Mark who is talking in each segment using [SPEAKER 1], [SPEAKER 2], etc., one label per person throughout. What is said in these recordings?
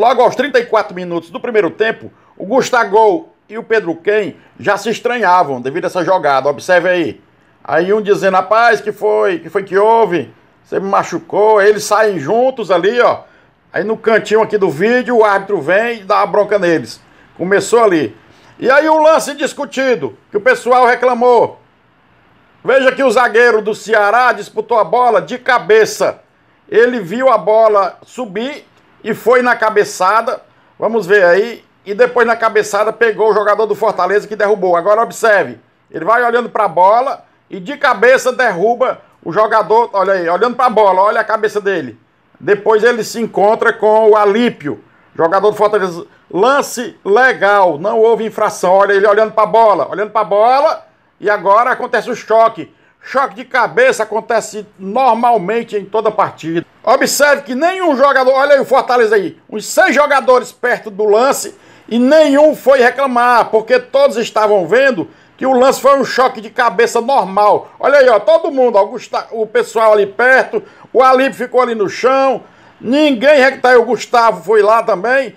[SPEAKER 1] Logo aos 34 minutos do primeiro tempo, o Gustavo e o Pedro Quem já se estranhavam devido a essa jogada. Observe aí. Aí um dizendo, rapaz, que foi? Que foi que houve? Você me machucou. Eles saem juntos ali, ó. Aí no cantinho aqui do vídeo, o árbitro vem e dá a bronca neles. Começou ali. E aí o um lance discutido, que o pessoal reclamou. Veja que o zagueiro do Ceará disputou a bola de cabeça. Ele viu a bola subir e foi na cabeçada. Vamos ver aí. E depois na cabeçada pegou o jogador do Fortaleza que derrubou. Agora observe. Ele vai olhando para a bola e de cabeça derruba o jogador. Olha aí, olhando para a bola, olha a cabeça dele. Depois ele se encontra com o Alípio, jogador do Fortaleza. Lance legal, não houve infração. Olha ele olhando para a bola, olhando para a bola. E agora acontece o choque. Choque de cabeça acontece normalmente em toda partida. Observe que nenhum jogador, olha aí o Fortaleza aí, uns seis jogadores perto do lance e nenhum foi reclamar, porque todos estavam vendo que o lance foi um choque de cabeça normal. Olha aí, ó, todo mundo, Augusta, o pessoal ali perto, o Alipe ficou ali no chão, ninguém reclamou, tá o Gustavo foi lá também.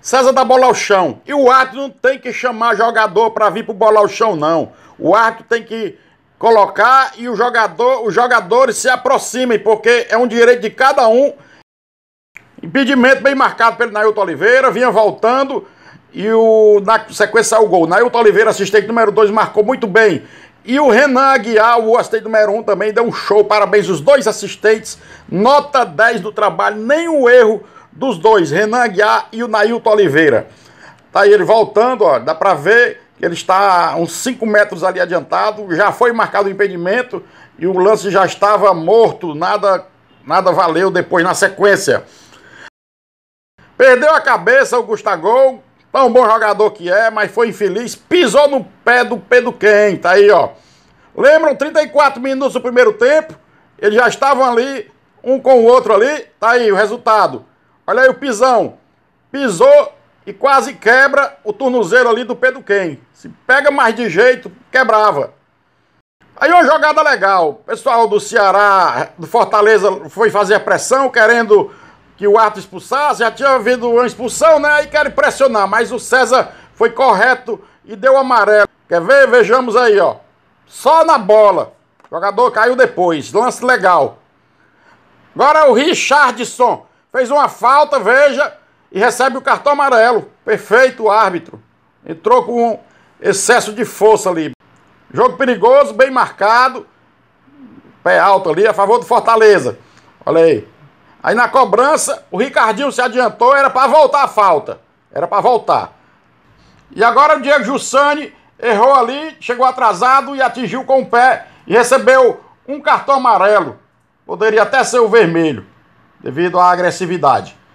[SPEAKER 1] César dá bola ao chão. E o árbitro não tem que chamar jogador para vir pro bola ao chão, não. O árbitro tem que colocar e o jogador, os jogadores se aproximem, porque é um direito de cada um. Impedimento bem marcado pelo Nailton Oliveira, vinha voltando e o, na sequência o gol. Nailton Oliveira, assistente número 2, marcou muito bem. E o Renan Aguiar, o assistente número 1, um, também deu um show. Parabéns os dois assistentes. Nota 10 do trabalho, nenhum erro dos dois, Renan Aguiar e o Nailton Oliveira. Tá aí ele voltando, ó, dá para ver ele está uns 5 metros ali adiantado, já foi marcado o impedimento e o lance já estava morto, nada, nada valeu depois na sequência. Perdeu a cabeça o Gustavo, tão bom jogador que é, mas foi infeliz, pisou no pé do Pedro Quem, tá aí, ó. Lembram 34 minutos do primeiro tempo? Eles já estavam ali, um com o outro ali, tá aí o resultado. Olha aí o pisão. Pisou e quase quebra o tornozelo ali do Pedro Quem. Se pega mais de jeito, quebrava. Aí uma jogada legal. O pessoal do Ceará, do Fortaleza, foi fazer a pressão, querendo que o Arthur expulsasse. Já tinha havido uma expulsão, né? E querem pressionar. Mas o César foi correto e deu amarelo. Quer ver? Vejamos aí, ó. Só na bola. O jogador caiu depois. Lance legal. Agora o Richardson fez uma falta, veja e recebe o cartão amarelo. Perfeito árbitro. Entrou com um excesso de força ali. Jogo perigoso, bem marcado. Pé alto ali, a favor do Fortaleza. Olha aí. Aí na cobrança, o Ricardinho se adiantou, era para voltar a falta. Era para voltar. E agora o Diego Jussani errou ali, chegou atrasado e atingiu com o pé e recebeu um cartão amarelo. Poderia até ser o vermelho, devido à agressividade.